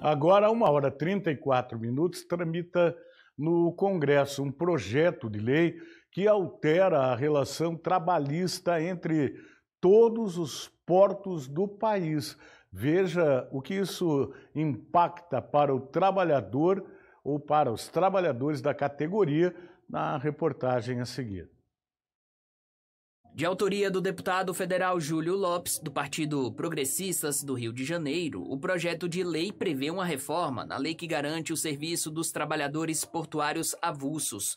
Agora, uma hora 34 minutos, tramita no Congresso um projeto de lei que altera a relação trabalhista entre todos os portos do país. Veja o que isso impacta para o trabalhador ou para os trabalhadores da categoria na reportagem a seguir. De autoria do deputado federal Júlio Lopes, do Partido Progressistas do Rio de Janeiro, o projeto de lei prevê uma reforma na lei que garante o serviço dos trabalhadores portuários avulsos.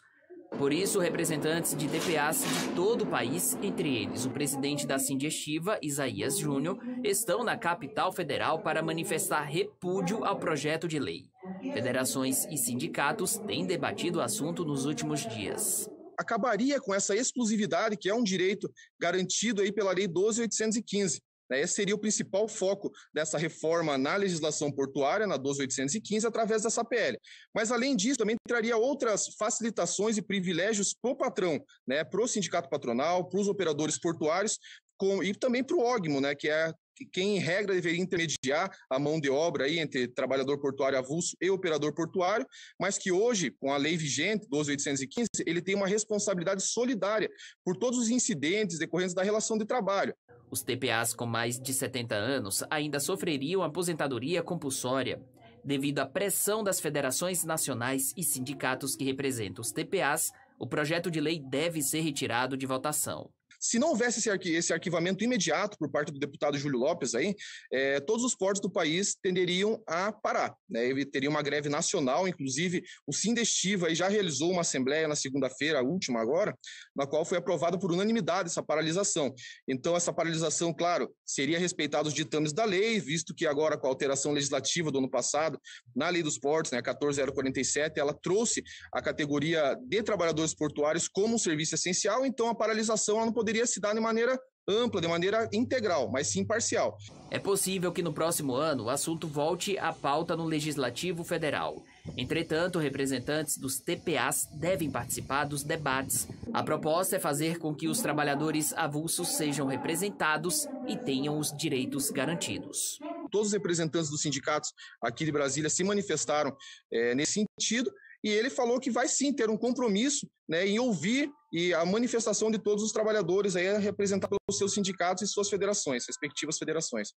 Por isso, representantes de DPAs de todo o país, entre eles o presidente da Sindiestiva, Isaías Júnior, estão na capital federal para manifestar repúdio ao projeto de lei. Federações e sindicatos têm debatido o assunto nos últimos dias acabaria com essa exclusividade, que é um direito garantido aí pela Lei 12.815. Né? Esse seria o principal foco dessa reforma na legislação portuária, na 12.815, através dessa PL. Mas, além disso, também traria outras facilitações e privilégios para o patrão, né? para o sindicato patronal, para os operadores portuários, com, e também para o OGMO, né, que é quem em regra deveria intermediar a mão de obra aí entre trabalhador portuário avulso e operador portuário, mas que hoje, com a lei vigente, 12.815, ele tem uma responsabilidade solidária por todos os incidentes decorrentes da relação de trabalho. Os TPAs com mais de 70 anos ainda sofreriam aposentadoria compulsória. Devido à pressão das federações nacionais e sindicatos que representam os TPAs, o projeto de lei deve ser retirado de votação. Se não houvesse esse, arqui esse arquivamento imediato por parte do deputado Júlio Lopes, aí, é, todos os portos do país tenderiam a parar. Né? teria uma greve nacional, inclusive o Sindestiva já realizou uma assembleia na segunda-feira, a última agora, na qual foi aprovada por unanimidade essa paralisação. Então, essa paralisação, claro, seria respeitada os ditames da lei, visto que agora, com a alteração legislativa do ano passado, na lei dos portos, né, 14047, ela trouxe a categoria de trabalhadores portuários como um serviço essencial, então a paralisação não poderia poderia se dar de maneira ampla, de maneira integral, mas sim parcial. É possível que no próximo ano o assunto volte à pauta no Legislativo Federal. Entretanto, representantes dos TPAs devem participar dos debates. A proposta é fazer com que os trabalhadores avulsos sejam representados e tenham os direitos garantidos. Todos os representantes dos sindicatos aqui de Brasília se manifestaram é, nesse sentido e ele falou que vai sim ter um compromisso né, em ouvir e a manifestação de todos os trabalhadores aí representados pelos seus sindicatos e suas federações, respectivas federações.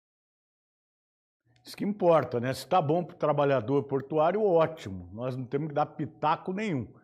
Isso que importa, né? Se está bom para o trabalhador portuário, ótimo. Nós não temos que dar pitaco nenhum.